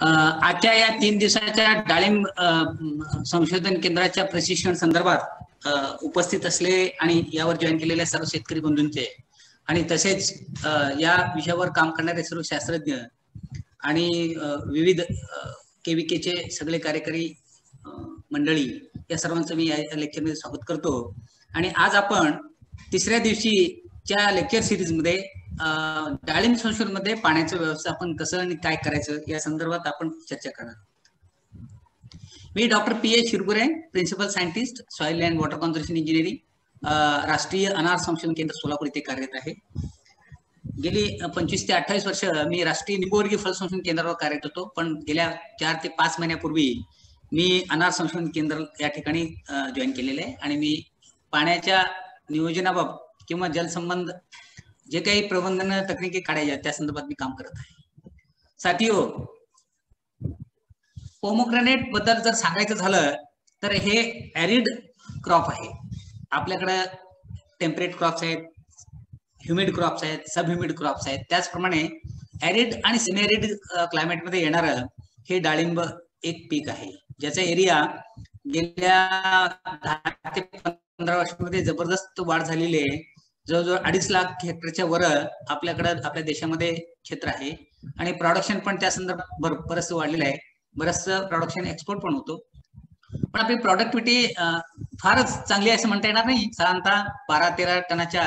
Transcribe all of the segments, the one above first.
आजच्या या तीन दिवसाच्या डाळिंब संशोधन केंद्राच्या प्रशिक्षण संदर्भात उपस्थित असले आणि यावर जॉईन केलेल्या सर्व शेतकरी बंधूंचे आणि तसेच या विषयावर काम करणारे सर्व शास्त्रज्ञ आणि विविध केविकेचे सगळे कार्यकारी मंडळी या सर्वांचं मी या लेक्चरमध्ये स्वागत करतो आणि आज आपण तिसऱ्या दिवशीच्या लेक्चर सिरीजमध्ये डाळिंब संशोधन मध्ये पाण्याचं व्यवस्थापन कसं आणि काय करायचं या संदर्भात आपण चर्चा करणार आहोत मी doctor P A Shirgure principal scientist soil and water conservation engineering राष्ट्रीय अनार संशोधन केंद्र सोलापूर इथे कार्यरत आहे गेली पंचवीस ते अठ्ठावीस वर्ष मी राष्ट्रीय निगोवर्गीय फळ संशोधन केंद्रावर कार्यरत होतो पण गेल्या चार ते पाच महिन्यापूर्वी मी अनार संशोधन केंद्र या ठिकाणी जॉईन केलेले आहे आणि मी पाण्याच्या नियोजनाबाबत किंवा जलसंबंध जे काही प्रबंधन तक्रिकी काढायच्या त्या संदर्भात मी काम करत आहे हो पोमोग्रेनेट बद्दल जर सांगायचं झालं तर हे एरिड क्रॉप आहे आपल्याकडं टेम्परेट क्रॉप्स आहेत ह्युमिड क्रॉप्स आहेत सब ह्युमिड क्रॉप्स आहेत त्याचप्रमाणे ऍरिड आणि क्लायमेट क्लायमेटमध्ये येणारं हे डाळिंब एक पीक आहे ज्याचा एरिया गेल्या दहा ते पंधरा वर्षांमध्ये जबरदस्त वाढ झालेली आहे जवळजवळ अडीच लाख हेक्टरच्या वर आपल्याकडे आपल्या देशामध्ये क्षेत्र आहे आणि प्रॉडक्शन पण त्या संदर्भात बरस बरंच वाढलेलं आहे बरंच प्रॉडक्शन एक्सपोर्ट पण होतो पण आपली प्रॉडक्टिव्हिटी फारच चांगली असं म्हणता येणार नाही साधारणतः बारा तेरा टनाच्या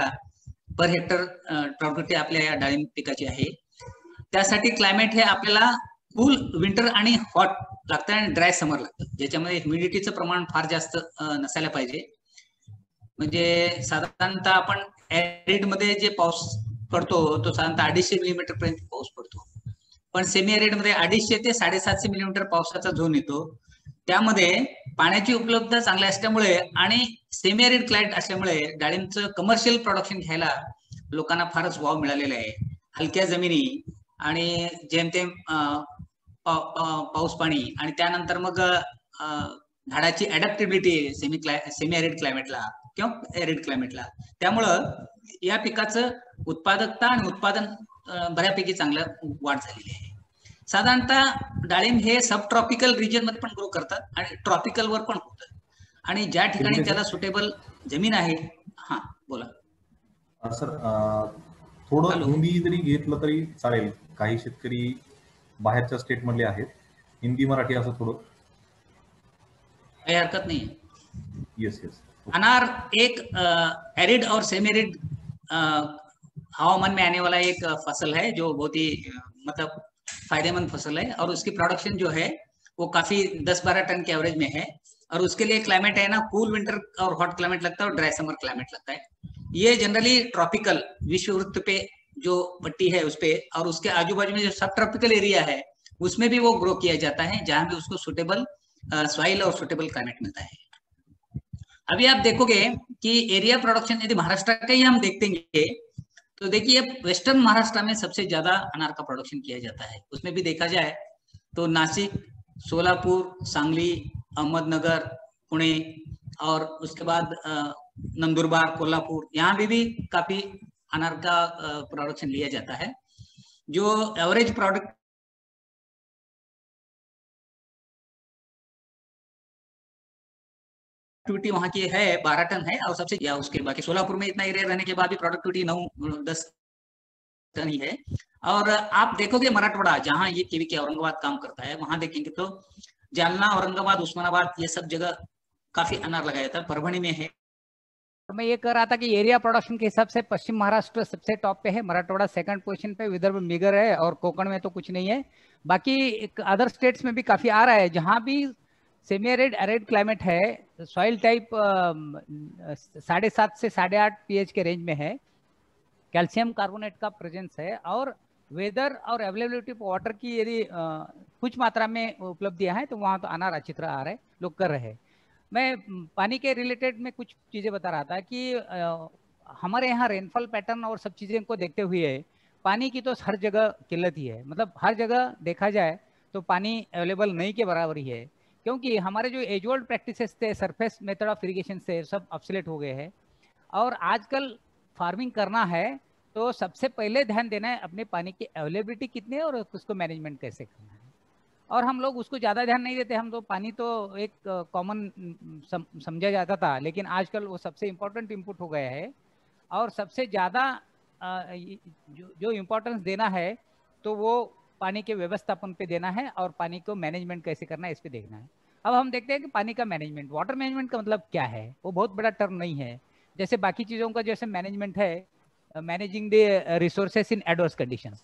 पर हेक्टर प्रॉडक्टिव्हिटी आपल्या या डाळिंब पिकाची आहे त्यासाठी क्लायमेट हे आपल्याला कूल विंटर आणि हॉट लागतं आणि ड्राय समर लागतं ज्याच्यामध्ये ह्युमिडिटीचं प्रमाण फार जास्त नसायला पाहिजे म्हणजे साधारणतः आपण एरिड मध्ये जे पाऊस पडतो तो साधारणतः अडीचशे मिलीमीटर पर्यंत पाऊस पडतो पण सेमी एरिड मध्ये अडीचशे ते साडेसातशे मिलीमीटर पावसाचा झोन येतो त्यामध्ये पाण्याची उपलब्धता चांगली असल्यामुळे आणि सेमी क्लायमेट क्लायट असल्यामुळे डाळींचं कमर्शियल प्रोडक्शन घ्यायला लोकांना फारच वाव मिळालेला आहे हलक्या जमिनी आणि जेमतेम पाऊस पाणी आणि त्यानंतर मग झाडाची अडॅप्टेबिलिटी सेमी क्लाय सेमी एरिड क्लायमेटला किंवा एरिड क्लायमेटला त्यामुळं या पिकाचं उत्पादकता आणि उत्पादन बऱ्यापैकी चांगलं वाढ झालेली आहे साधारणतः डाळिंब हे सब ट्रॉपिकल रिजन मध्ये पण ग्रो करतात आणि ट्रॉपिकल वर पण होत आणि ज्या ठिकाणी त्याला सुटेबल जमीन आहे हा बोला सर थोडं हिंदी जरी घेतलं तरी चालेल काही शेतकरी बाहेरच्या स्टेट मधले आहेत हिंदी मराठी असं थोडं काही हरकत नाही येस येस अनार एक एरिड और सेमी एरिड हवामान में आने वाला एक फसल है जो बहुत ही मतलब फायदेमंद फसल है और उसकी प्रोडक्शन जो है वो काफी 10-12 टन के एवरेज में है और उसके लिए क्लाइमेट है ना कूल विंटर और हॉट क्लाइमेट लगता है और ड्राई समर क्लाइमेट लगता है ये जनरली ट्रॉपिकल विश्व वृत्त पे जो पट्टी है उसपे और उसके आजू बाजू में जो सब ट्रॉपिकल एरिया है उसमें भी वो ग्रो किया जाता है जहां भी उसको सुटेबल सॉइल और सुटेबल क्लाइमेट मिलता है अभी आप देखोगे कि एरिया प्रोडक्शन यदि महाराष्ट्र का ही हम हैं तो देखिए वेस्टर्न महाराष्ट्र में सबसे ज्यादा अनार का प्रोडक्शन किया जाता है उसमें भी देखा जाए तो नासिक सोलापुर सांगली अहमदनगर पुणे और उसके बाद नंदुरबार कोल्हापुर यहाँ भी, भी काफी अनार का प्रोडक्शन लिया जाता है जो एवरेज प्रोडक्ट प्रोडक्टिविटी वहाँ की है बारह टन है और सबसे या उसके बाकी सोलापुर में इतना एरिया रहने के बाद भी प्रोडक्टिविटी नौ दस टन ही है और आप देखोगे मराठवाड़ा जहाँ ये केवी के औरंगाबाद काम करता है वहां देखेंगे तो जालना औरंगाबाद उस्मानाबाद ये सब जगह काफी अनार लगाया था परभणी में है तो मैं ये कह रहा था कि एरिया प्रोडक्शन के हिसाब से पश्चिम महाराष्ट्र सबसे टॉप पे है मराठवाड़ा सेकंड पोजीशन पे विदर्भ मिगर है और कोकण में तो कुछ नहीं है बाकी अदर स्टेट्स में भी काफी आ रहा है जहां भी सेमी एरिड एरिड क्लाइमेट है तो सॉइल टाइप साढ़े सात से साढ़े आठ पी के रेंज में है कैल्शियम कार्बोनेट का प्रेजेंस है और वेदर और अवेलेबिलिटी ऑफ वाटर की यदि कुछ मात्रा में उपलब्धियाँ हैं तो वहाँ तो अनार अच्छी तरह आ रहा है लोग कर रहे हैं मैं पानी के रिलेटेड में कुछ चीज़ें बता रहा था कि आ, हमारे यहाँ रेनफॉल पैटर्न और सब चीज़ें को देखते हुए पानी की तो हर जगह किल्लत ही है मतलब हर जगह देखा जाए तो पानी अवेलेबल नहीं के बराबर ही है क्योंकि हमारे जो एज ओल्ड प्रैक्टिसेस थे सरफेस मेथड ऑफ इरिगेशन से सब अपसलेट हो गए हैं और आजकल फार्मिंग करना है तो सबसे पहले ध्यान देना है अपने पानी की अवेलेबिलिटी कितनी है और उसको मैनेजमेंट कैसे करना है और हम लोग उसको ज़्यादा ध्यान नहीं देते हम तो पानी तो एक कॉमन समझा जाता था लेकिन आजकल वो सबसे इम्पोर्टेंट इनपुट हो गया है और सबसे ज़्यादा जो जो इम्पोर्टेंस देना है तो वो पानी के व्यवस्थापन पे देना है और पानी को मैनेजमेंट कैसे करना है इस पर देखना है अब हम देखते हैं कि पानी का मैनेजमेंट वाटर मैनेजमेंट का मतलब क्या है वो बहुत बड़ा टर्म नहीं है जैसे बाकी चीज़ों का जैसे मैनेजमेंट है managing the resources in adverse condition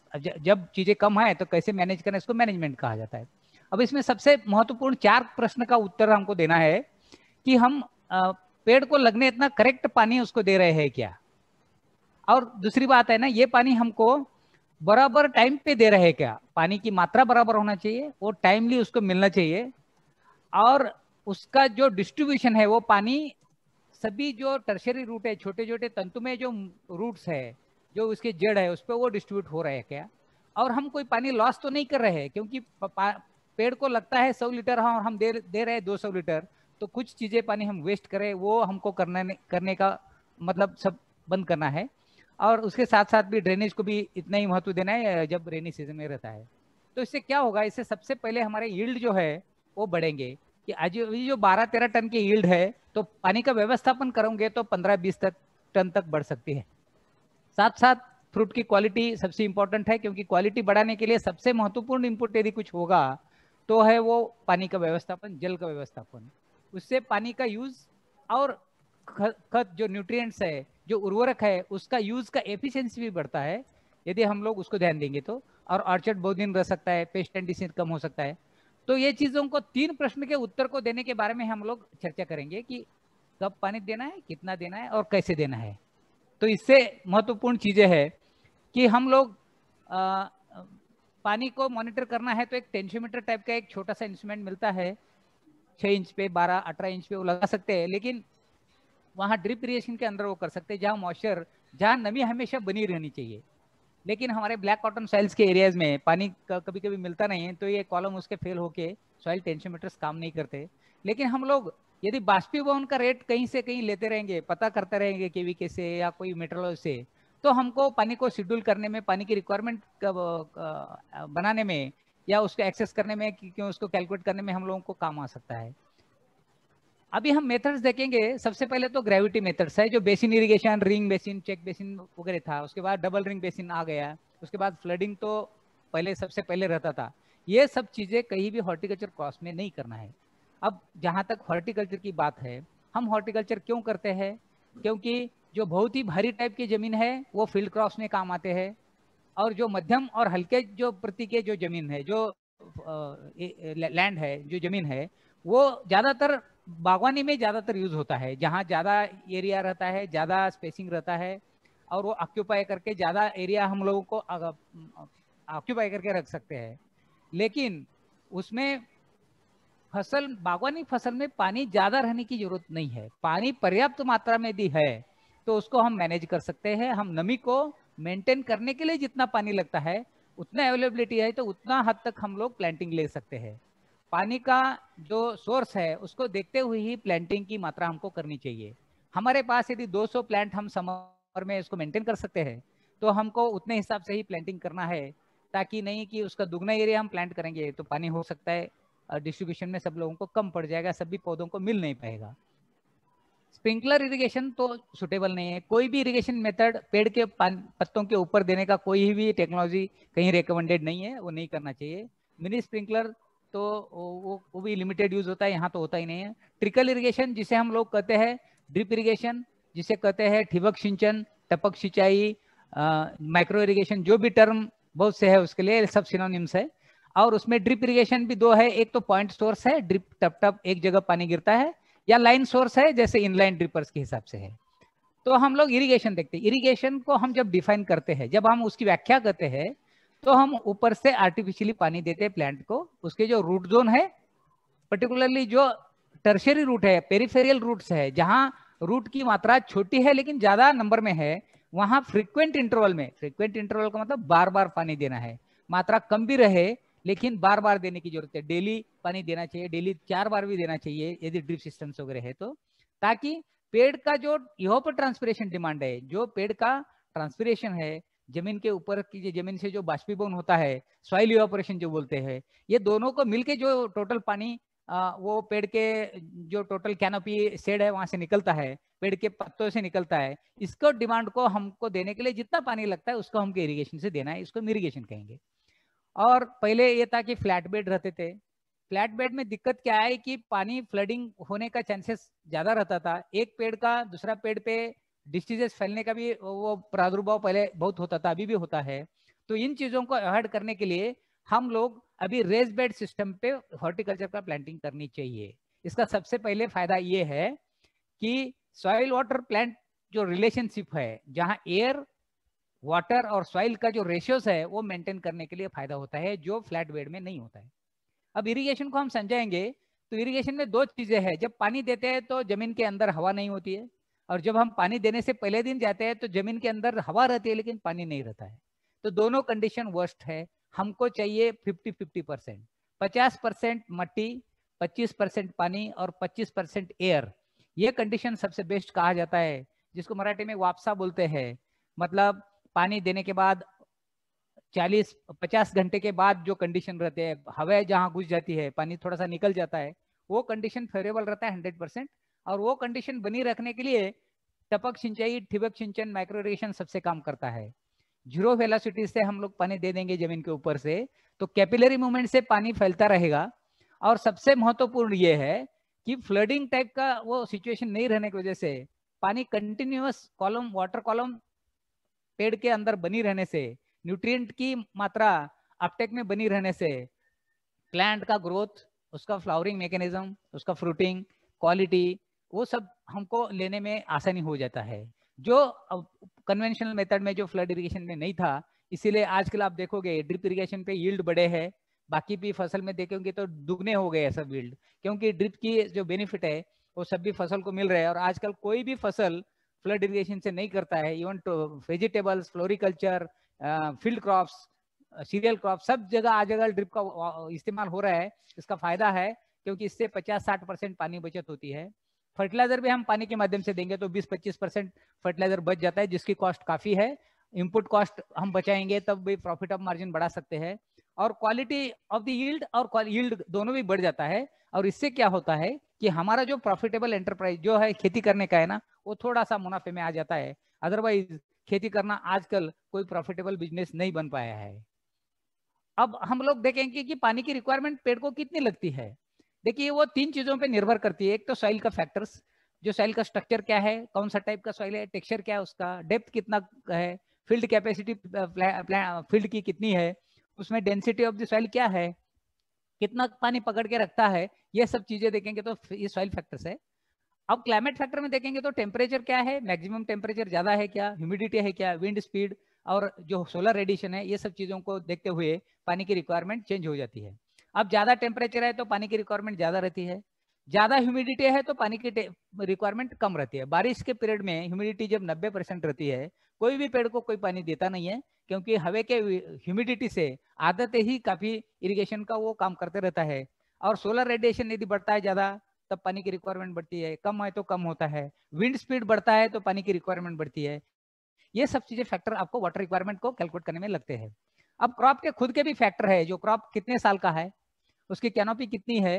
जब चीज़ें कम है तो कैसे मैनेज करना इसको मैनेजमेंट कहा जाता है अब इसमें सबसे महत्वपूर्ण चार प्रश्न का उत्तर हमको देना है कि हम पेड़ को लगने इतना करेक्ट पानी उसको दे रहे हैं क्या और दूसरी बात है ना ये पानी हमको बराबर टाइम पे दे रहे हैं क्या पानी की मात्रा बराबर होना चाहिए वो टाइमली उसको मिलना चाहिए और उसका जो डिस्ट्रीब्यूशन है वो पानी सभी जो टर्शरी रूट है छोटे छोटे तंतु में जो रूट्स है जो उसके जड़ है उस पर वो डिस्ट्रीब्यूट हो रहे हैं क्या और हम कोई पानी लॉस तो नहीं कर रहे हैं क्योंकि पेड़ को लगता है सौ लीटर हाँ हम दे दे रहे हैं दो सौ लीटर तो कुछ चीज़ें पानी हम वेस्ट करें वो हमको करने करने का मतलब सब बंद करना है और उसके साथ साथ भी ड्रेनेज को भी इतना ही महत्व देना है जब रेनी सीजन में रहता है तो इससे क्या होगा इससे सबसे पहले हमारे यील्ड जो है वो बढ़ेंगे कि आज ये जो बारह तेरह टन की यील्ड है तो पानी का व्यवस्थापन करोगे तो पंद्रह बीस तक टन तक बढ़ सकती है साथ साथ फ्रूट की क्वालिटी सबसे इम्पोर्टेंट है क्योंकि क्वालिटी बढ़ाने के लिए सबसे महत्वपूर्ण इनपुट यदि कुछ होगा तो है वो पानी का व्यवस्थापन जल का व्यवस्थापन उससे पानी का यूज और खत जो न्यूट्रिय है जो उर्वरक है उसका यूज का एफिशिएंसी भी बढ़ता है यदि हम लोग उसको ध्यान देंगे तो और ऑर्चर्ड बहुत दिन रह सकता है पेस्ट एंड डिसीज कम हो सकता है तो ये चीजों को तीन प्रश्न के उत्तर को देने के बारे में हम लोग चर्चा करेंगे कि कब पानी देना है कितना देना है और कैसे देना है तो इससे महत्वपूर्ण चीजें है कि हम लोग आ, पानी को मॉनिटर करना है तो एक टेंशोमीटर टाइप का एक छोटा सा इंस्ट्रूमेंट मिलता है छह इंच पे बारह अठारह इंच पे वो लगा सकते हैं लेकिन वहाँ ड्रिप इरीगेशन के अंदर वो कर सकते हैं जहाँ मॉइस्चर जहाँ नमी हमेशा बनी रहनी चाहिए लेकिन हमारे ब्लैक कॉटन सॉइल्स के एरियाज में पानी कभी कभी मिलता नहीं है तो ये कॉलम उसके फेल होके सॉइल टेंशोमीटर्स काम नहीं करते लेकिन हम लोग यदि बाष्पीभवन का रेट कहीं से कहीं लेते रहेंगे पता करते रहेंगे केवी के से या कोई मेट्रोलॉजी से तो हमको पानी को शेड्यूल करने में पानी की रिक्वायरमेंट बनाने में या उसको एक्सेस करने में क्यों उसको कैलकुलेट करने में हम लोगों को काम आ सकता है अभी हम मेथड्स देखेंगे सबसे पहले तो ग्रेविटी मेथड्स है जो basin irrigation ring basin check basin वगैरह था उसके बाद डबल रिंग बेसिन आ गया उसके बाद फ्लडिंग तो पहले सबसे पहले रहता था ये सब चीज़ें कहीं भी हॉर्टिकल्चर क्रॉस में नहीं करना है अब जहाँ तक हॉर्टिकल्चर की बात है हम हॉर्टिकल्चर क्यों करते हैं क्योंकि जो बहुत ही भारी टाइप की ज़मीन है वो फील्ड क्रॉप्स में काम आते हैं और जो मध्यम और हल्के जो प्रति के जो ज़मीन है जो लैंड है जो ज़मीन है वो ज़्यादातर बागवानी में ज़्यादातर यूज होता है जहाँ ज़्यादा एरिया रहता है ज़्यादा स्पेसिंग रहता है और वो ऑक्यूपाई करके ज़्यादा एरिया हम लोगों को ऑक्यूपाई करके रख सकते हैं लेकिन उसमें फसल बागवानी फसल में पानी ज़्यादा रहने की जरूरत नहीं है पानी पर्याप्त मात्रा में भी है तो उसको हम मैनेज कर सकते हैं हम नमी को मेंटेन करने के लिए जितना पानी लगता है उतना अवेलेबिलिटी है तो उतना हद तक हम लोग प्लांटिंग ले सकते हैं पानी का जो सोर्स है उसको देखते हुए ही प्लांटिंग की मात्रा हमको करनी चाहिए हमारे पास यदि 200 प्लांट हम समर में इसको मेंटेन कर सकते हैं तो हमको उतने हिसाब से ही प्लांटिंग करना है ताकि नहीं कि उसका दुगना एरिया हम प्लांट करेंगे तो पानी हो सकता है और डिस्ट्रीब्यूशन में सब लोगों को कम पड़ जाएगा सभी पौधों को मिल नहीं पाएगा स्प्रिंकलर इरिगेशन तो सुटेबल नहीं है कोई भी इरिगेशन मेथड पेड़ के पत्तों के ऊपर देने का कोई भी टेक्नोलॉजी कहीं रिकमेंडेड नहीं है वो नहीं करना चाहिए मिनी स्प्रिंकलर तो वो वो भी लिमिटेड यूज होता है यहाँ तो होता ही नहीं है ट्रिकल इरिगेशन जिसे हम लोग कहते हैं ड्रिप इरिगेशन जिसे कहते हैं ठिबक सिंचन टपक सिंचाई माइक्रो इरिगेशन जो भी टर्म बहुत से है उसके लिए सब सिनोनिम्स है और उसमें ड्रिप इरिगेशन भी दो है एक तो पॉइंट सोर्स है ड्रिप टप टप एक जगह पानी गिरता है या लाइन सोर्स है जैसे इनलाइन ड्रिपर्स के हिसाब से है तो हम लोग इरिगेशन देखते हैं इरिगेशन को हम जब डिफाइन करते हैं जब हम उसकी व्याख्या करते हैं तो हम ऊपर से आर्टिफिशियली पानी देते हैं प्लांट को उसके जो रूट जोन है पर्टिकुलरली जो टर्शरी रूट है पेरिफेरियल रूट्स है जहाँ रूट की मात्रा छोटी है लेकिन ज्यादा नंबर में है वहां फ्रीक्वेंट इंटरवल में फ्रीक्वेंट इंटरवल का मतलब बार बार पानी देना है मात्रा कम भी रहे लेकिन बार बार देने की जरूरत है डेली पानी देना चाहिए डेली चार बार भी देना चाहिए यदि ड्रिप सिस्टम वगैरह है तो ताकि पेड़ का जो यहाँ पर ट्रांसपीरेशन डिमांड है जो पेड़ का ट्रांसपीरेशन है जमीन के ऊपर की जमीन से जो बाष्पीभवन होता है सॉइल ऑपरेशन जो बोलते हैं ये दोनों को मिलके जो टोटल पानी आ, वो पेड़ के जो टोटल कैनोपी सेड है वहां से निकलता है पेड़ के पत्तों से निकलता है इसको डिमांड को हमको देने के लिए जितना पानी लगता है उसको हमको इरीगेशन से देना है इसको इरीगेशन कहेंगे और पहले ये था कि फ्लैट बेड रहते थे फ्लैट बेड में दिक्कत क्या है कि पानी फ्लडिंग होने का चांसेस ज्यादा रहता था एक पेड़ का दूसरा पेड़ पे डिसीजेस फैलने का भी वो प्रादुर्भाव पहले बहुत होता था अभी भी होता है तो इन चीजों को अवॉइड करने के लिए हम लोग अभी रेज बेड सिस्टम पे हॉर्टिकल्चर का प्लांटिंग करनी चाहिए इसका सबसे पहले फायदा ये है कि सॉइल वाटर प्लांट जो रिलेशनशिप है जहाँ एयर वाटर और सॉइल का जो रेशियोस है वो मेंटेन करने के लिए फायदा होता है जो फ्लैट बेड में नहीं होता है अब इरिगेशन को हम समझाएंगे तो इरिगेशन में दो चीजें हैं जब पानी देते हैं तो जमीन के अंदर हवा नहीं होती है और जब हम पानी देने से पहले दिन जाते हैं तो जमीन के अंदर हवा रहती है लेकिन पानी नहीं रहता है तो दोनों कंडीशन वर्स्ट है हमको चाहिए फिफ्टी फिफ्टी परसेंट पचास परसेंट मट्टी पच्चीस परसेंट पानी और पच्चीस परसेंट एयर ये कंडीशन सबसे बेस्ट कहा जाता है जिसको मराठी में वापसा बोलते हैं मतलब पानी देने के बाद 40 50 घंटे के बाद जो कंडीशन रहते हैं हवा जहाँ घुस जाती है पानी थोड़ा सा निकल जाता है वो कंडीशन फेवरेबल रहता है हंड्रेड परसेंट और वो कंडीशन बनी रखने के लिए टपक सिंचाई ठिबक सिंचन माइक्रोरेशन सबसे काम करता है जीरो वेलोसिटी से हम लोग पानी दे देंगे जमीन के ऊपर से तो कैपिलरी मूवमेंट से पानी फैलता रहेगा और सबसे महत्वपूर्ण ये है कि फ्लडिंग टाइप का वो सिचुएशन नहीं रहने की वजह से पानी कंटिन्यूस कॉलम वाटर कॉलम पेड़ के अंदर बनी रहने से न्यूट्रिएंट की मात्रा अपटेक में बनी रहने से प्लांट का ग्रोथ उसका फ्लावरिंग मैकेनिज्म उसका फ्रूटिंग क्वालिटी वो सब हमको लेने में आसानी हो जाता है जो कन्वेंशनल मेथड में जो फ्लड इरिगेशन में नहीं था इसीलिए आजकल आप देखोगे ड्रिप इरिगेशन पे यील्ड बड़े हैं बाकी भी फसल में देखेंगे तो दुगने हो गए सब यील्ड क्योंकि ड्रिप की जो बेनिफिट है वो सब भी फसल को मिल रहा है और आजकल कोई भी फसल फ्लड इरिगेशन से नहीं करता है even vegetables floriculture field crops cereal crop सब जगह आज जगह ड्रिप का इस्तेमाल हो रहा है इसका फायदा है क्योंकि इससे 50-60 परसेंट पानी बचत होती है फर्टिलाइजर भी हम पानी के माध्यम से देंगे तो 20-25 परसेंट फर्टिलाइजर बच जाता है जिसकी कॉस्ट काफी है इनपुट कॉस्ट हम बचाएंगे तब भी प्रॉफिट ऑफ मार्जिन बढ़ा सकते हैं और क्वालिटी ऑफ दिल्ड और यील्ड दोनों भी बढ़ जाता है और इससे क्या होता है कि हमारा जो प्रॉफिटेबल एंटरप्राइज जो है खेती करने का है ना वो थोड़ा सा मुनाफे में आ जाता है अदरवाइज खेती करना आजकल कोई प्रॉफिटेबल बिजनेस नहीं बन पाया है अब हम लोग देखेंगे कि पानी की रिक्वायरमेंट पेड़ को कितनी लगती है देखिए वो तीन चीजों पे निर्भर करती है एक तो सॉइल का फैक्टर्स जो सॉइल का स्ट्रक्चर क्या है कौन सा टाइप का सॉइल है टेक्सचर क्या है उसका डेप्थ कितना है फील्ड कैपेसिटी फील्ड की कितनी है उसमें डेंसिटी ऑफ द सॉइल क्या है कितना पानी पकड़ के रखता है ये सब चीजें देखेंगे तो ये सॉइल फैक्टर्स है अब क्लाइमेट फैक्टर में देखेंगे तो टेम्परेचर क्या है मैक्सिमम टेम्परेचर ज्यादा है क्या ह्यूमिडिटी है क्या विंड स्पीड और जो सोलर रेडिएशन है ये सब चीजों को देखते हुए पानी की रिक्वायरमेंट चेंज हो जाती है अब ज्यादा टेम्परेचर है तो पानी की रिक्वायरमेंट ज्यादा रहती है ज्यादा ह्यूमिडिटी है तो पानी की रिक्वायरमेंट कम रहती है बारिश के पीरियड में ह्यूमिडिटी जब 90 परसेंट रहती है कोई भी पेड़ को कोई पानी देता नहीं है क्योंकि हवे के ह्यूमिडिटी से आदत ही काफी इरिगेशन का वो काम करते रहता है और सोलर रेडिएशन यदि बढ़ता है ज्यादा तब पानी की रिक्वायरमेंट बढ़ती है कम है तो कम होता है विंड स्पीड बढ़ता है तो पानी की रिक्वायरमेंट बढ़ती है ये सब चीजें फैक्टर आपको वाटर रिक्वायरमेंट को कैलकुलेट करने में लगते हैं अब क्रॉप के खुद के भी फैक्टर है जो क्रॉप कितने साल का है उसकी कैनोपी कितनी है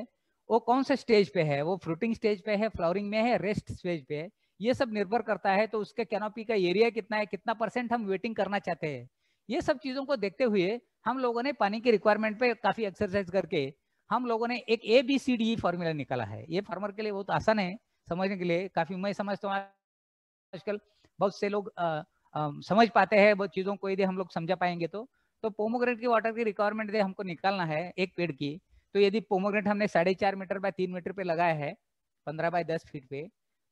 वो कौन से स्टेज पे है वो फ्रूटिंग स्टेज पे है फ्लावरिंग में है रेस्ट स्टेज पे है ये सब निर्भर करता है तो उसके कैनोपी का एरिया कितना है कितना परसेंट हम वेटिंग करना चाहते हैं ये सब चीजों को देखते हुए हम लोगों ने पानी की रिक्वायरमेंट पे काफी एक्सरसाइज करके हम लोगों ने एक A B C D formula निकाला है ये फार्मर के लिए बहुत आसान है समझने के लिए काफी मैं समझता हूँ आजकल बहुत से लोग आ, आ, समझ पाते हैं बहुत चीजों को यदि हम लोग समझा पाएंगे तो तो पोमोग्रेट की वाटर की रिक्वायरमेंट दे हमको निकालना है एक पेड़ की तो यदि पोमोग्रेट हमने साढ़े चार मीटर बाय तीन मीटर पे लगाया है पंद्रह बाय दस फीट पे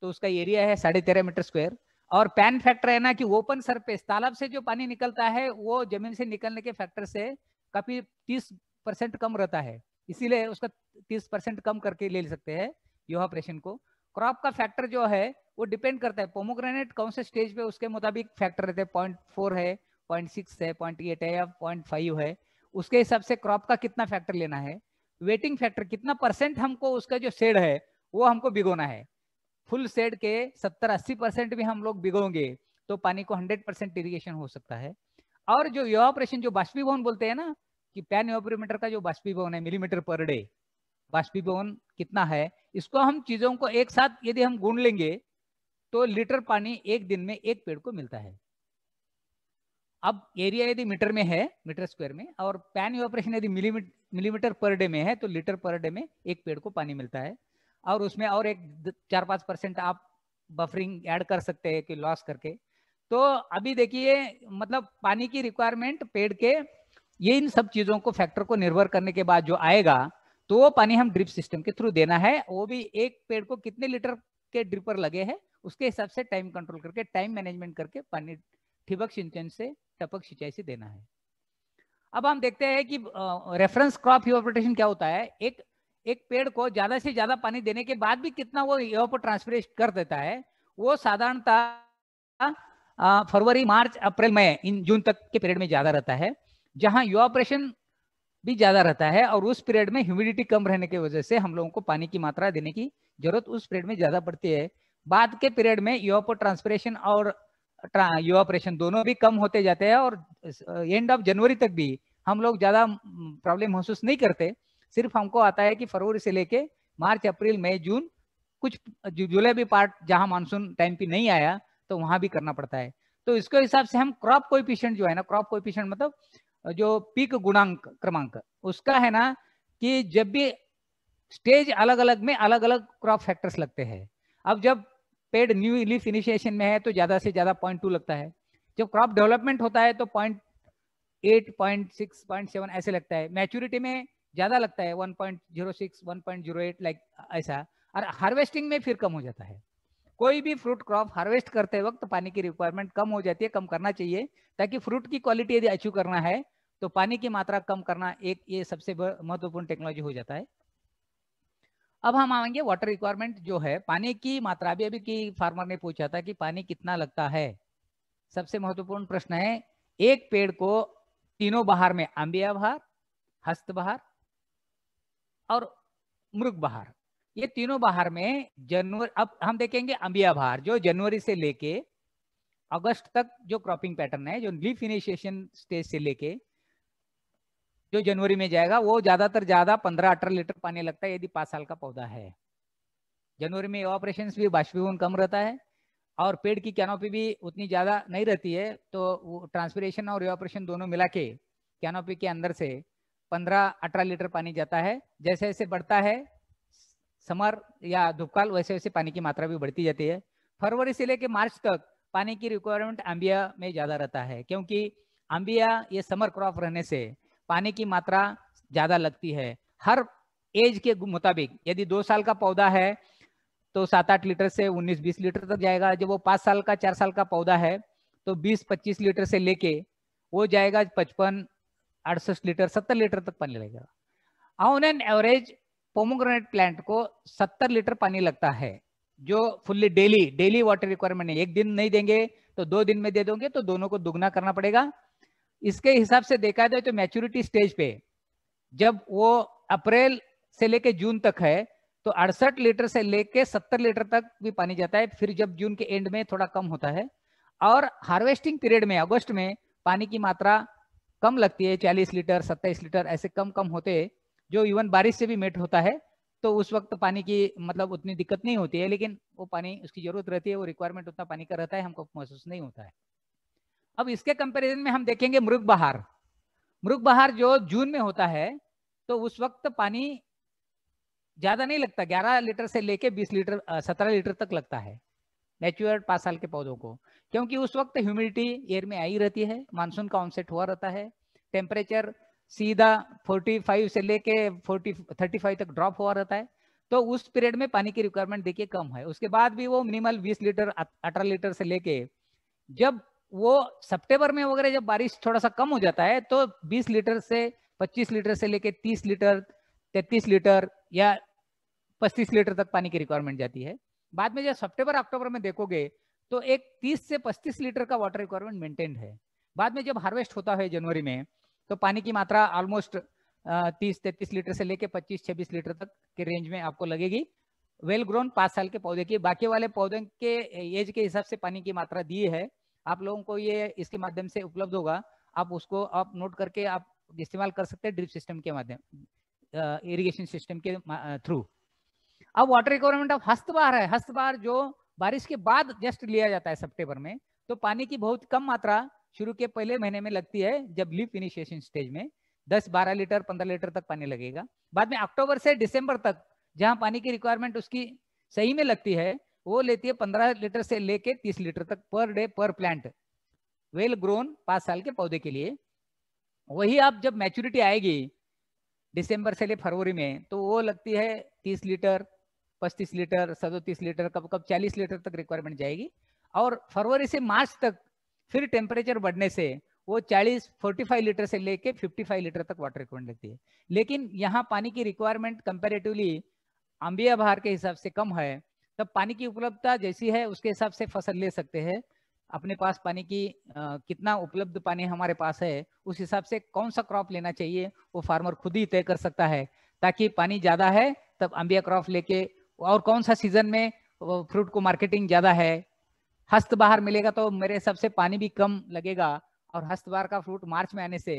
तो उसका एरिया है साढ़े तेरह मीटर स्क्वायर और पैन फैक्टर है ना कि ओपन सरफेस तालाब से जो पानी निकलता है वो जमीन से निकलने के फैक्टर से काफी तीस परसेंट कम रहता है इसीलिए उसका तीस परसेंट कम करके ले सकते हैं युवा प्रेशन को क्रॉप का फैक्टर जो है वो डिपेंड करता है पोमोग्रेनेट कौन से स्टेज पे उसके मुताबिक फैक्टर रहते हैं पॉइंट फोर है पॉइंट सिक्स है पॉइंट एट है या पॉइंट फाइव है उसके हिसाब से क्रॉप का कितना फैक्टर लेना है वेटिंग फैक्टर कितना परसेंट हमको उसका जो शेड है वो हमको बिगोना है फुल शेड के 70-80 परसेंट भी हम लोग बिगोगे तो पानी को 100 परसेंट इरीगेशन हो सकता है और जो योपरेशन जो बाष्पी भवन बोलते हैं ना कि पैन योपरीमीटर का जो भवन है मिलीमीटर पर डे बाष्पीभवन कितना है इसको हम चीजों को एक साथ यदि हम गूंढ लेंगे तो लीटर पानी एक दिन में एक पेड़ को मिलता है अब एरिया यदि मीटर में है मीटर स्क्वायर में और पैन ऑपरेशन यदि मिलीमीटर पर डे में है तो लीटर पर डे में एक पेड़ को पानी मिलता है और उसमें और एक चार पाँच परसेंट आप बफरिंग ऐड कर सकते हैं कि लॉस करके तो अभी देखिए मतलब पानी की रिक्वायरमेंट पेड़ के ये इन सब चीज़ों को फैक्टर को निर्भर करने के बाद जो आएगा तो वो पानी हम ड्रिप सिस्टम के थ्रू देना है वो भी एक पेड़ को कितने लीटर के ड्रिपर लगे हैं उसके हिसाब से टाइम कंट्रोल करके टाइम मैनेजमेंट करके पानी ठिबक सिंचन से टपक सिंचाई से देना है अब हम देखते हैं कि रेफरेंस क्रॉप इवोपोटेशन क्या होता है एक एक पेड़ को ज्यादा से ज्यादा पानी देने के बाद भी कितना वो इवापो ट्रांसफरेश कर देता है वो साधारणता फरवरी मार्च अप्रैल मई इन जून तक के पीरियड में ज्यादा रहता है जहां यूपरेशन भी ज्यादा रहता है और उस पीरियड में ह्यूमिडिटी कम रहने की वजह से हम लोगों को पानी की मात्रा देने की जरूरत उस पीरियड में ज्यादा पड़ती है बाद के पीरियड में इवापो ट्रांसपरेशन और ऑपरेशन दोनों भी कम होते जाते हैं और एंड ऑफ जनवरी तक भी हम लोग ज़्यादा प्रॉब्लम महसूस नहीं करते सिर्फ हमको आता है कि फरवरी से लेके मार्च अप्रैल मई जून कुछ जुलाई भी पार्ट जहां मानसून टाइम पे नहीं आया तो वहां भी करना पड़ता है तो इसके हिसाब से हम क्रॉप कोएफिशिएंट जो है ना क्रॉप कोएफिशिएंट मतलब जो पीक गुणांक क्रमांक उसका है ना कि जब भी स्टेज अलग अलग में अलग अलग क्रॉप फैक्टर्स लगते हैं अब जब पेड़ न्यू लीफ इनिशिएशन में है तो ज्यादा से ज्यादा पॉइंट टू लगता है जब क्रॉप डेवलपमेंट होता है तो point eight point six point seven ऐसे लगता है मैच्योरिटी में ज्यादा लगता है one point zero six one point zero eight like ऐसा और हार्वेस्टिंग में फिर कम हो जाता है कोई भी फ्रूट क्रॉप हार्वेस्ट करते वक्त पानी की रिक्वायरमेंट कम हो जाती है कम करना चाहिए ताकि फ्रूट की क्वालिटी यदि अचीव करना है तो पानी की मात्रा कम करना एक ये सबसे महत्वपूर्ण टेक्नोलॉजी हो जाता है अब हम आएंगे वाटर रिक्वायरमेंट जो है पानी की मात्रा भी अभी की फार्मर ने पूछा था कि पानी कितना लगता है सबसे महत्वपूर्ण प्रश्न है एक पेड़ को तीनों बहार में आंबिया बहार हस्त बहार और मृग बहार ये तीनों बहार में जनवरी अब हम देखेंगे अंबिया बहार जो जनवरी से लेके अगस्त तक जो क्रॉपिंग पैटर्न है जो लीफ इनिशिएशन स्टेज से लेके जो जनवरी में जाएगा वो ज्यादातर ज्यादा पंद्रह अठारह लीटर पानी लगता है यदि पांच साल का पौधा है जनवरी में ऑपरेशन भी बाष्पीभवन कम रहता है और पेड़ की कैनोपी भी उतनी ज़्यादा नहीं रहती है तो ट्रांसपीरेशन और ऑपरेशन दोनों मिला के कैनोपी के अंदर से पंद्रह अठारह लीटर पानी जाता है जैसे जैसे बढ़ता है समर या धूपकाल वैसे वैसे पानी की मात्रा भी बढ़ती जाती है फरवरी से लेकर मार्च तक पानी की रिक्वायरमेंट आंबिया में ज़्यादा रहता है क्योंकि आंबिया ये समर क्रॉप रहने से पानी की मात्रा ज्यादा लगती है हर एज के मुताबिक यदि दो साल का पौधा है तो सात आठ लीटर से उन्नीस बीस लीटर तक जाएगा जब वो पांच साल का चार साल का पौधा है तो बीस पच्चीस लीटर से लेके वो जाएगा पचपन अड़सठ लीटर सत्तर लीटर तक पानी लगेगा on an average pomegranate plant को सत्तर लीटर पानी लगता है जो fully daily daily water requirement है एक दिन नहीं देंगे तो दो दिन में दे दोगे तो दोनों को दुगना करना पड़ेगा इसके हिसाब से देखा जाए तो मैच्योरिटी स्टेज पे जब वो अप्रैल से लेके जून तक है तो अड़सठ लीटर से लेके सत्तर लीटर तक भी पानी जाता है फिर जब जून के एंड में थोड़ा कम होता है और हार्वेस्टिंग पीरियड में अगस्त में पानी की मात्रा कम लगती है चालीस लीटर सत्ताईस लीटर ऐसे कम कम होते जो इवन बारिश से भी मेट होता है तो उस वक्त पानी की मतलब उतनी दिक्कत नहीं होती है लेकिन वो पानी उसकी जरूरत रहती है वो रिक्वायरमेंट उतना पानी का रहता है हमको महसूस नहीं होता है अब इसके कंपैरिजन में हम देखेंगे मृग बहार मृग बहार जो जून में होता है तो उस वक्त पानी ज्यादा नहीं लगता 11 लीटर से लेके 20 लीटर 17 लीटर तक लगता है मैच्योर्ड पांच साल के पौधों को क्योंकि उस वक्त ह्यूमिडिटी एयर में आई रहती है मानसून का ऑनसेट हुआ रहता है टेम्परेचर सीधा 45 से लेके 40 35 तक ड्रॉप हुआ रहता है तो उस पीरियड में पानी की रिक्वायरमेंट देखिए कम है उसके बाद भी वो मिनिमल 20 लीटर 18 लीटर से लेके जब वो सितंबर में वगैरह जब बारिश थोड़ा सा कम हो जाता है तो 20 लीटर से 25 लीटर से लेके 30 लीटर 33 लीटर या पच्चीस लीटर तक पानी की रिक्वायरमेंट जाती है बाद में जब सितंबर अक्टूबर में देखोगे तो एक 30 से 35 लीटर का वाटर रिक्वायरमेंट मेंटेन है बाद में जब हार्वेस्ट होता है जनवरी में तो पानी की मात्रा ऑलमोस्ट तीस तैतीस लीटर से लेके पच्चीस छब्बीस लीटर तक के रेंज में आपको लगेगी वेल ग्रोन पांच साल के पौधे की बाकी वाले पौधे के एज के हिसाब से पानी की मात्रा दी है आप लोगों को ये इसके माध्यम से उपलब्ध होगा आप उसको आप नोट करके आप इस्तेमाल कर सकते हैं ड्रिप सिस्टम के माध्यम इरिगेशन सिस्टम के थ्रू अब वाटर रिक्वायरमेंट ऑफ हस्तबार है हस्तबार जो बारिश के बाद जस्ट लिया जाता है सप्टेम्बर में तो पानी की बहुत कम मात्रा शुरू के पहले महीने में लगती है जब लीप इनिशिएशन स्टेज में 10-12 लीटर 15 लीटर तक पानी लगेगा बाद में अक्टूबर से दिसंबर तक जहां पानी की रिक्वायरमेंट उसकी सही में लगती है वो लेती है पंद्रह लीटर से लेके तीस लीटर तक पर डे पर प्लांट वेल ग्रोन पाँच साल के पौधे के लिए वही आप जब मैच्योरिटी आएगी दिसंबर से ले फरवरी में तो वो लगती है तीस लीटर पच्चीस लीटर सदोतीस लीटर कब कब चालीस लीटर तक रिक्वायरमेंट जाएगी और फरवरी से मार्च तक फिर टेम्परेचर बढ़ने से वो 40 45 लीटर से लेके 55 लीटर तक वाटर रिक्वायरमेंट लेती है लेकिन यहाँ पानी की रिक्वायरमेंट कंपेरेटिवली अम्बिया बहार के हिसाब से कम है तब पानी की उपलब्धता जैसी है उसके हिसाब से फसल ले सकते हैं अपने पास पानी की आ, कितना उपलब्ध पानी हमारे पास है उस हिसाब से कौन सा क्रॉप लेना चाहिए वो फार्मर खुद ही तय कर सकता है ताकि पानी ज्यादा है तब अंबिया क्रॉप लेके और कौन सा सीजन में फ्रूट को मार्केटिंग ज्यादा है हस्त बाहर मिलेगा तो मेरे हिसाब से पानी भी कम लगेगा और हस्त बाहर का फ्रूट मार्च में आने से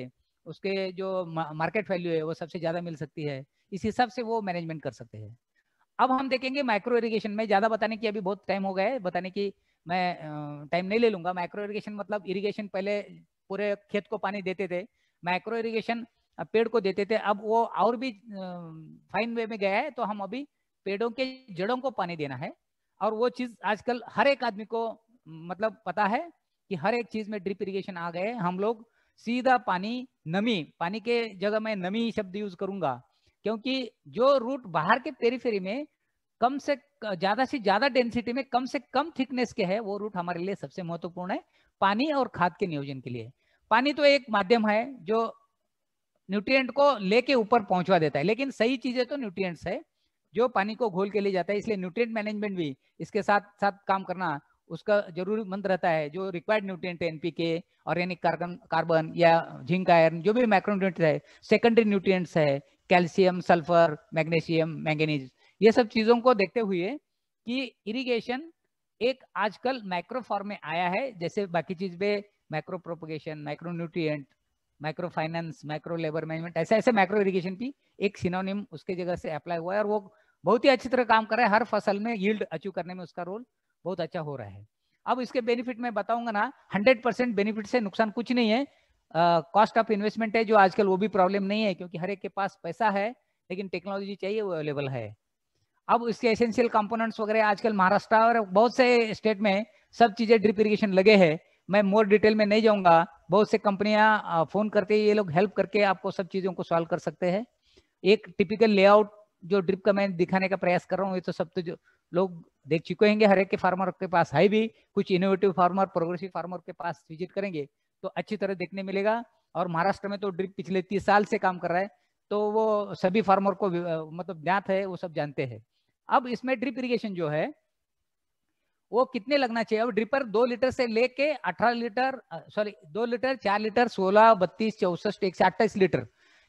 उसके जो मार्केट वैल्यू है वो सबसे ज्यादा मिल सकती है इस हिसाब से वो मैनेजमेंट कर सकते हैं अब हम देखेंगे माइक्रो इरीगेशन में ज्यादा बताने की अभी बहुत टाइम हो गया है बताने की मैं टाइम नहीं ले लूंगा माइक्रो इरीगेशन मतलब इरीगेशन पहले पूरे खेत को पानी देते थे माइक्रो इरीगेशन पेड़ को देते थे अब वो और भी फाइन वे में गया है तो हम अभी पेड़ों के जड़ों को पानी देना है और वो चीज आजकल हर एक आदमी को मतलब पता है कि हर एक चीज में ड्रिप इरीगेशन आ गए हम लोग सीधा पानी नमी पानी के जगह मैं नमी शब्द यूज करूंगा क्योंकि जो रूट बाहर के पेरीफेरी में कम से ज्यादा से ज्यादा डेंसिटी में कम से कम थिकनेस के है वो रूट हमारे लिए सबसे महत्वपूर्ण है पानी और खाद के नियोजन के लिए पानी तो एक माध्यम है जो न्यूट्रिएंट को लेके ऊपर पहुंचवा देता है लेकिन सही चीजें तो न्यूट्रिएंट्स है जो पानी को घोल के ले जाता है इसलिए न्यूट्रिएंट मैनेजमेंट भी इसके साथ साथ काम करना उसका जरूरी मंद रहता है जो required nutrient NPK organic carbon carbon या झिंक आयरन जो भी माइक्रोन्यूट्रिय है सेकेंडरी न्यूट्रिएंट्स है कैल्शियम सल्फर मैग्नीशियम मैंगनीज ये सब चीज़ों को देखते हुए कि इरिगेशन एक आजकल माइक्रो फॉर्म में आया है जैसे बाकी चीज में micro propagation micro nutrient micro finance micro labour management ऐसे ऐसे माइक्रो इरिगेशन की एक सिनोनिम उसके जगह से अप्लाई हुआ है और वो बहुत ही अच्छी तरह काम कर रहा है हर फसल में यील्ड अचीव करने में उसका रोल बहुत अच्छा हो रहा है अब इसके बेनिफिट में बताऊंगा ना 100 परसेंट बेनिफिट से नुकसान कुछ नहीं है कॉस्ट ऑफ इन्वेस्टमेंट है जो आजकल वो भी प्रॉब्लम नहीं है क्योंकि हर एक के पास पैसा है लेकिन टेक्नोलॉजी चाहिए वो अवेलेबल है अब उसके एसेंशियल कंपोनेंट्स वगैरह आजकल महाराष्ट्र और बहुत से स्टेट में सब चीजें ड्रिप इरीगेशन लगे है मैं मोर डिटेल में नहीं जाऊंगा बहुत से कंपनियां फोन करते ये लोग हेल्प करके आपको सब चीजों को सॉल्व कर सकते हैं एक टिपिकल लेआउट जो ड्रिप का मैं दिखाने का प्रयास कर रहा हूँ ये तो सब तो जो लोग देख चुके होंगे हर एक के फार्मर के पास है भी कुछ इनोवेटिव फार्मर प्रोग्रेसिव फार्मर के पास विजिट करेंगे तो अच्छी तरह देखने मिलेगा और महाराष्ट्र में तो ड्रिप पिछले तीस साल से काम कर रहा है तो वो सभी फार्मर को मतलब ज्ञात है वो सब जानते हैं अब इसमें ड्रिप इरीगेशन जो है वो कितने लगना चाहिए अब ड्रिपर दो लीटर से लेके अठारह लीटर सॉरी दो लीटर चार लीटर सोलह बत्तीस चौसठ एक लीटर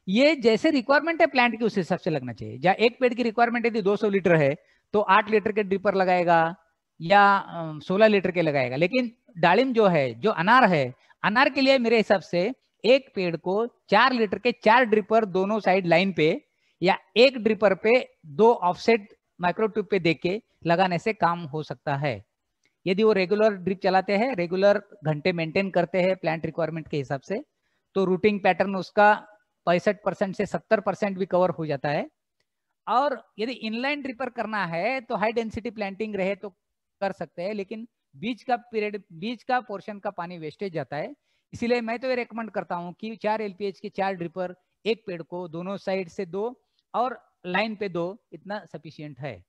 ये जैसे रिक्वायरमेंट है प्लांट की उस हिसाब से लगना चाहिए जहाँ एक पेड़ की रिक्वायरमेंट यदि 200 लीटर है तो 8 लीटर के ड्रिपर लगाएगा या 16 लीटर के लगाएगा लेकिन डालिम जो है जो अनार है अनार के लिए मेरे हिसाब से एक पेड़ को चार लीटर के चार ड्रिपर दोनों साइड लाइन पे या एक ड्रिपर पे दो ऑफसेट माइक्रोट्यूब पे देके लगाने से काम हो सकता है यदि वो रेगुलर ड्रिप चलाते हैं रेगुलर घंटे मेंटेन करते हैं प्लांट रिक्वायरमेंट के हिसाब से तो रूटिंग पैटर्न उसका पैंसठ परसेंट से सत्तर परसेंट भी कवर हो जाता है और यदि इनलाइन ड्रिपर करना है तो हाई डेंसिटी प्लांटिंग रहे तो कर सकते हैं लेकिन बीच का पीरियड बीच का पोर्शन का पानी वेस्टेज जाता है इसीलिए मैं तो ये रेकमेंड करता हूँ कि चार एल के चार ड्रिपर एक पेड़ को दोनों साइड से दो और लाइन पे दो इतना सफिशियंट है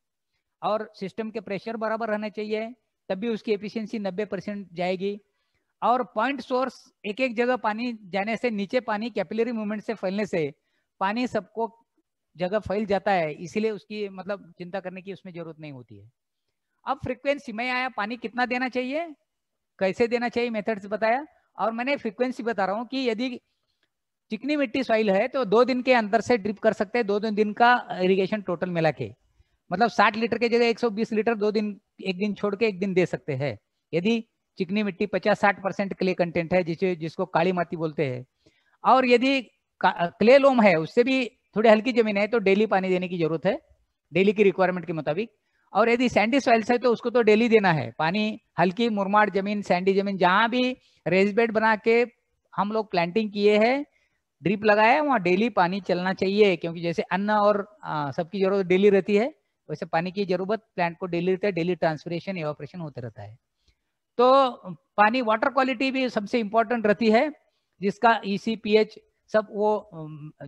और सिस्टम के प्रेशर बराबर रहना चाहिए तभी उसकी एफिशिएंसी 90 परसेंट जाएगी और पॉइंट सोर्स एक एक जगह पानी जाने से नीचे पानी कैपिलरी मूवमेंट से फैलने से पानी सबको जगह फैल जाता है इसीलिए उसकी मतलब चिंता करने की उसमें जरूरत नहीं होती है अब फ्रीक्वेंसी में आया पानी कितना देना चाहिए कैसे देना चाहिए मेथड्स बताया और मैंने फ्रीक्वेंसी बता रहा हूँ कि यदि चिकनी मिट्टी सॉइल है तो दो दिन के अंदर से ड्रिप कर सकते हैं दो दिन दिन का इरिगेशन टोटल मिला के मतलब 60 लीटर के जगह 120 लीटर दो दिन एक दिन छोड़ के एक दिन दे सकते हैं यदि चिकनी मिट्टी 50-60 परसेंट क्ले कंटेंट है जिसे जिसको काली माती बोलते हैं और यदि क्ले लोम है उससे भी थोड़ी हल्की जमीन है तो डेली पानी देने की जरूरत है डेली की रिक्वायरमेंट के मुताबिक और यदि सैंडी सॉइल्स है तो उसको तो डेली देना है पानी हल्की मुरमाड़ जमीन सैंडी जमीन जहां भी रेजबेड बना के हम लोग प्लांटिंग किए है ड्रिप लगाया वहाँ डेली पानी चलना चाहिए क्योंकि जैसे अन्न और सबकी जरूरत डेली रहती है वैसे पानी की जरूरत प्लांट को डेली रहता है डेली ट्रांसफरेशन एवापरेशन होता रहता है तो पानी वाटर क्वालिटी भी सबसे इंपॉर्टेंट रहती है जिसका ई सी पी एच सब वो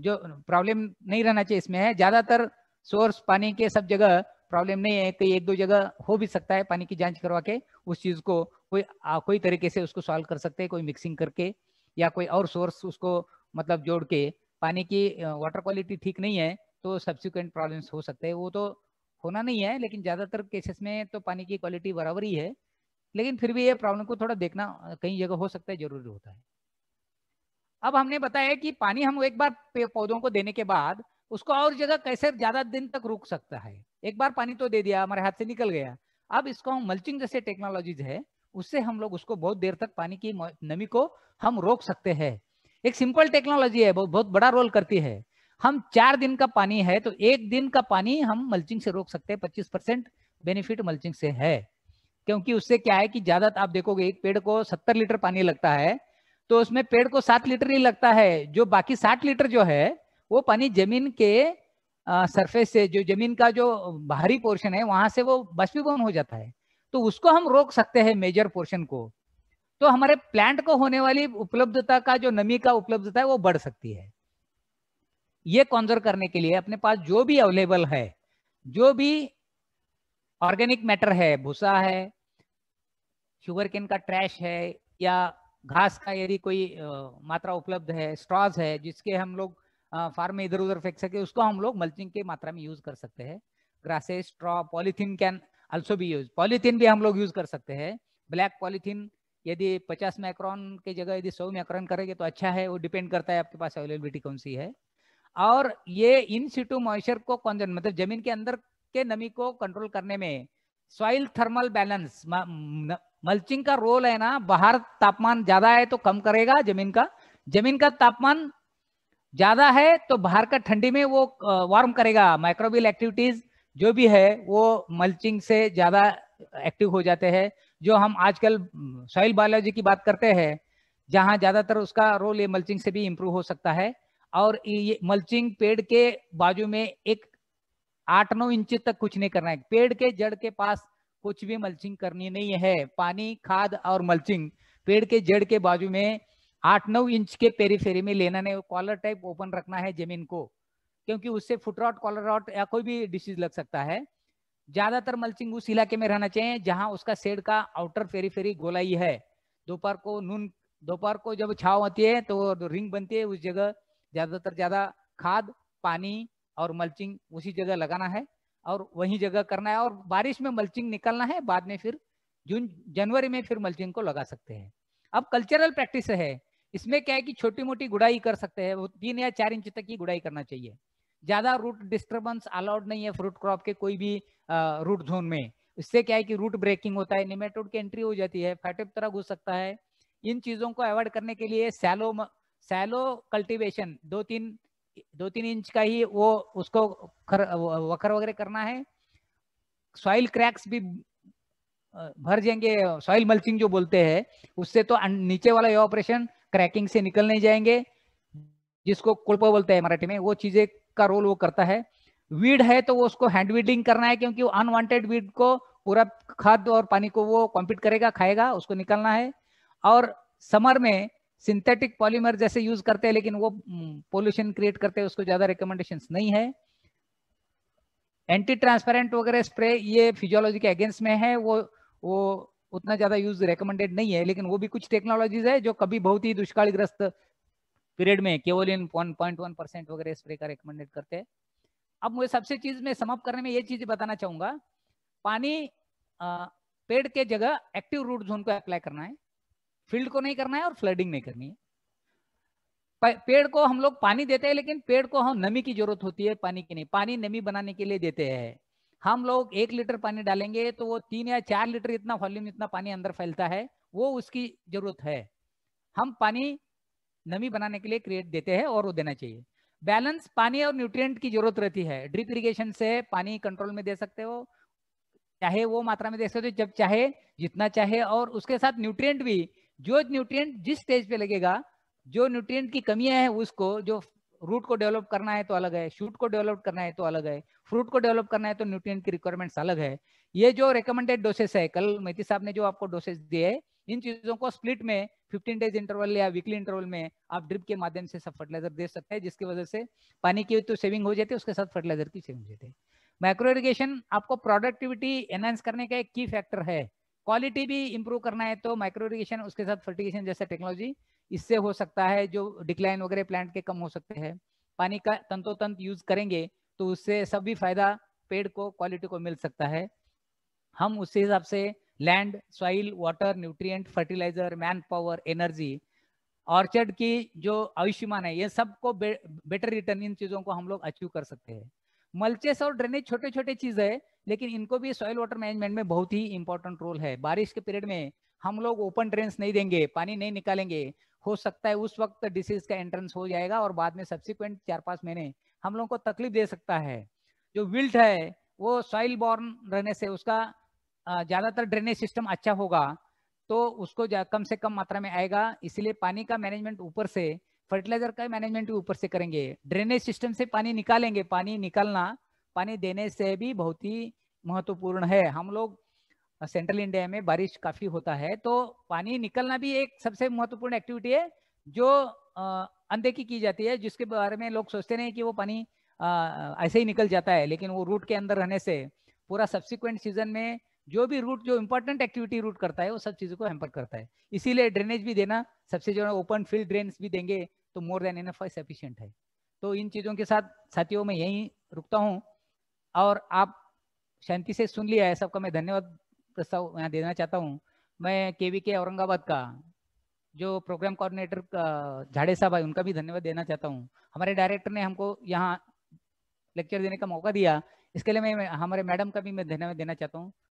जो प्रॉब्लम नहीं रहना चाहिए इसमें है ज़्यादातर सोर्स पानी के सब जगह प्रॉब्लम नहीं है कहीं तो एक दो जगह हो भी सकता है पानी की जांच करवा के उस चीज को कोई कोई तरीके से उसको सॉल्व कर सकते हैं कोई मिक्सिंग करके या कोई और सोर्स उसको मतलब जोड़ के पानी की वाटर क्वालिटी ठीक नहीं है तो सब्सिक्वेंट प्रॉब्लम्स हो सकते हैं वो तो होना नहीं है लेकिन ज़्यादातर केसेस में तो पानी की क्वालिटी बराबर ही है लेकिन फिर भी ये प्रॉब्लम को थोड़ा देखना कई जगह हो सकता है जरूरी होता है अब हमने बताया कि पानी हम एक बार पौधों को देने के बाद उसको और जगह कैसे ज्यादा दिन तक रुक सकता है एक बार पानी तो दे दिया हमारे हाथ से निकल गया अब इसको हम मल्चिंग जैसे टेक्नोलॉजीज है उससे हम लोग उसको बहुत देर तक पानी की नमी को हम रोक सकते हैं एक सिंपल टेक्नोलॉजी है बहुत बड़ा रोल करती है हम चार दिन का पानी है तो एक दिन का पानी हम मल्चिंग से रोक सकते हैं पच्चीस परसेंट बेनिफिट मल्चिंग से है क्योंकि उससे क्या है कि ज्यादा आप देखोगे एक पेड़ को सत्तर लीटर पानी लगता है तो उसमें पेड़ को सात लीटर ही लगता है जो बाकी साठ लीटर जो है वो पानी जमीन के सरफेस से जो जमीन का जो बाहरी पोर्शन है वहां से वो बाष्पीभवन हो जाता है तो उसको हम रोक सकते हैं मेजर पोर्शन को तो हमारे प्लांट को होने वाली उपलब्धता का जो नमी का उपलब्धता है वो बढ़ सकती है ये कॉन्जर्व करने के लिए अपने पास जो भी अवेलेबल है जो भी ऑर्गेनिक मैटर है भूसा है शुगर केन का ट्रैश है या घास का यदि कोई मात्रा उपलब्ध है स्ट्रॉज है जिसके हम लोग फार्म में इधर उधर फेंक सके उसको हम लोग मल्चिंग के मात्रा में यूज कर सकते हैं grasses straw polythene can also भी यूज पॉलीथिन भी हम लोग यूज कर सकते हैं ब्लैक पॉलीथिन यदि 50 माइक्रोन के जगह यदि 100 माइक्रोन करेंगे तो अच्छा है वो डिपेंड करता है आपके पास अवेलेबिलिटी कौन सी है और ये इन सीटू मॉइस्चर को कॉन्जन मतलब जमीन के अंदर के नमी को कंट्रोल करने में सॉइल थर्मल बैलेंस मल्चिंग का रोल है ना बाहर तापमान ज्यादा है तो कम करेगा जमीन का जमीन का तापमान ज्यादा है तो बाहर का ठंडी में वो वार्म करेगा माइक्रोबियल एक्टिविटीज जो भी है वो मल्चिंग से ज्यादा एक्टिव हो जाते हैं जो हम आजकल सॉइल बायोलॉजी की बात करते हैं जहाँ ज्यादातर उसका रोल ये मल्चिंग से भी इम्प्रूव हो सकता है और ये मल्चिंग पेड़ के बाजू में एक आठ नौ इंच तक कुछ नहीं करना है पेड़ के जड़ के पास कुछ भी मल्चिंग करनी नहीं है पानी खाद और मल्चिंग पेड़ के जड़ के बाजू में आठ नौ इंच के पेरीफेरी में लेना नहीं कॉलर टाइप ओपन रखना है जमीन को क्योंकि उससे फुटरॉट कॉलर रॉट या कोई भी डिसीज लग सकता है ज्यादातर मल्चिंग उस इलाके में रहना चाहिए जहां उसका शेड का आउटर पेरीफेरी फेरी गोलाई है दोपहर को नून दोपहर को जब छाव होती है तो रिंग बनती है उस जगह ज्यादातर ज्यादा खाद पानी और मल्चिंग उसी जगह लगाना है और वही जगह करना है और बारिश में मल्चिंग निकलना है बाद में फिर जून जनवरी में फिर मल्चिंग को लगा सकते हैं अब कल्चरल प्रैक्टिस है इसमें क्या है कि छोटी मोटी गुड़ाई कर सकते हैं वो तीन या चार इंच तक ही गुड़ाई करना चाहिए ज्यादा रूट डिस्टर्बेंस अलाउड नहीं है फ्रूट क्रॉप के कोई भी रूट जोन में इससे क्या है कि रूट ब्रेकिंग होता है निमेटोड की एंट्री हो जाती है तरह घुस सकता है इन चीजों को अवॉइड करने के लिए सैलो सैलो कल्टिवेशन दो तीन दो तीन इंच का ही वो उसको खर, वखर वगैरह करना है सॉइल क्रैक्स भी भर जाएंगे सॉइल मल्चिंग जो बोलते हैं उससे तो नीचे वाला ये ऑपरेशन क्रैकिंग से निकल नहीं जाएंगे जिसको कुलपा बोलते हैं मराठी में वो चीजें का रोल वो करता है वीड है तो वो उसको हैंड वीडिंग करना है क्योंकि अनवांटेड वीड को पूरा खाद और पानी को वो कॉम्पीट करेगा खाएगा उसको निकलना है और समर में सिंथेटिक पॉलीमर जैसे यूज करते हैं लेकिन वो पोल्यूशन हम्म, क्रिएट करते हैं उसको ज्यादा रिकमेंडेशन नहीं है एंटी ट्रांसपेरेंट वगैरह स्प्रे ये फिजियोलॉजी के अगेंस्ट में है वो वो उतना ज्यादा यूज रिकमेंडेड नहीं है लेकिन वो भी कुछ टेक्नोलॉजीज है जो कभी बहुत ही दुष्कालग्रस्त पीरियड में केवल इन वन पॉइंट वन परसेंट वगैरह स्प्रे का रिकमेंडेड करते हैं अब मुझे सबसे चीज में समाप्त करने में ये चीज बताना चाहूंगा पानी आ, पेड़ के जगह एक्टिव रूट जोन को अप्लाई करना है फील्ड को नहीं करना है और फ्लडिंग नहीं करनी है पेड़ को हम लोग पानी देते हैं लेकिन पेड़ को हम नमी की जरूरत होती है पानी की नहीं पानी नमी बनाने के लिए देते हैं हम लोग एक लीटर पानी डालेंगे तो वो तीन या चार लीटर इतना वॉल्यूम इतना पानी अंदर फैलता है वो उसकी जरूरत है हम पानी नमी बनाने के लिए क्रिएट देते हैं और वो देना चाहिए बैलेंस पानी और न्यूट्रिएंट की जरूरत रहती है ड्रिप इरिगेशन से पानी कंट्रोल में दे सकते हो चाहे वो मात्रा में दे सकते हो जब चाहे जितना चाहे और उसके साथ न्यूट्रिएंट भी जो न्यूट्रिएंट जिस स्टेज पे लगेगा जो न्यूट्रिएंट की कमियां हैं उसको जो रूट को डेवलप करना है तो अलग है शूट को डेवलप करना है तो अलग है फ्रूट को डेवलप करना है तो न्यूट्रिएंट की रिक्वायरमेंट्स अलग है ये जो रिकमेंडेड डोसेस है कल मेथी साहब ने जो आपको डोसेस दिए है इन चीजों को स्प्लिट में 15 डेज इंटरवल या वीकली इंटरवल में आप ड्रिप के माध्यम से सब फर्टिलाइजर दे सकते हैं जिसकी वजह से पानी की तो सेविंग हो जाती है उसके साथ फर्टिलाइजर की सेविंग हो जाती है माइक्रो इरिगेशन आपको प्रोडक्टिविटी एनहांस करने का एक की फैक्टर है क्वालिटी भी इंप्रूव करना है तो माइक्रो इरिगेशन उसके साथ फर्टिगेशन जैसा टेक्नोलॉजी इससे हो सकता है जो डिक्लाइन वगैरह प्लांट के कम हो सकते हैं पानी का तंतोतंत यूज करेंगे तो उससे सब भी फायदा पेड़ को क्वालिटी को मिल सकता है हम उसके हिसाब से land soil water nutrient fertiliser man power energy orchard की जो आयुष्मान है ये सबको बे, बेटर रिटर्न इन चीजों को हम लोग अचीव कर सकते हैं मल्चेस और ड्रेनेज छोटे छोटे चीज है लेकिन इनको भी सॉइल वाटर मैनेजमेंट में बहुत ही इंपॉर्टेंट रोल है बारिश के पीरियड में हम लोग ओपन ड्रेन नहीं देंगे पानी नहीं निकालेंगे हो सकता है उस वक्त डिसीज का एंट्रेंस हो जाएगा और बाद में सब्सिक्वेंट चार पांच महीने हम लोगों को तकलीफ दे सकता है जो विल्ट है वो सॉइल बॉर्न रहने से उसका ज़्यादातर ड्रेनेज सिस्टम अच्छा होगा तो उसको कम से कम मात्रा में आएगा इसलिए पानी का मैनेजमेंट ऊपर से फर्टिलाइजर का मैनेजमेंट भी ऊपर से करेंगे ड्रेनेज सिस्टम से पानी निकालेंगे पानी निकालना पानी देने से भी बहुत ही महत्वपूर्ण है हम लोग सेंट्रल इंडिया में बारिश काफी होता है तो पानी निकलना भी एक सबसे महत्वपूर्ण एक्टिविटी है जो अनदेखी की जाती है जिसके बारे में लोग सोचते नहीं कि वो पानी ऐसे ही निकल जाता है लेकिन वो रूट के अंदर रहने से पूरा सब्सिक्वेंट सीजन में जो भी रूट जो इंपॉर्टेंट एक्टिविटी रूट करता है वो सब चीज़ों को हेम्पर करता है इसीलिए ड्रेनेज भी देना सबसे जो है ओपन फील्ड ड्रेन भी देंगे तो मोर देन इनफ सफिशियंट है तो इन चीज़ों के साथ साथियों में यहीं रुकता हूँ और आप शांति से सुन लिया है सबका मैं धन्यवाद प्रस्ताव यहाँ देना चाहता हूँ मैं केवी के औरंगाबाद का जो प्रोग्राम कोऑर्डिनेटर झाड़े साहब है उनका भी धन्यवाद देना चाहता हूँ हमारे डायरेक्टर ने हमको यहाँ लेक्चर देने का मौका दिया इसके लिए मैं हमारे मैडम का भी मैं धन्यवाद देना चाहता हूँ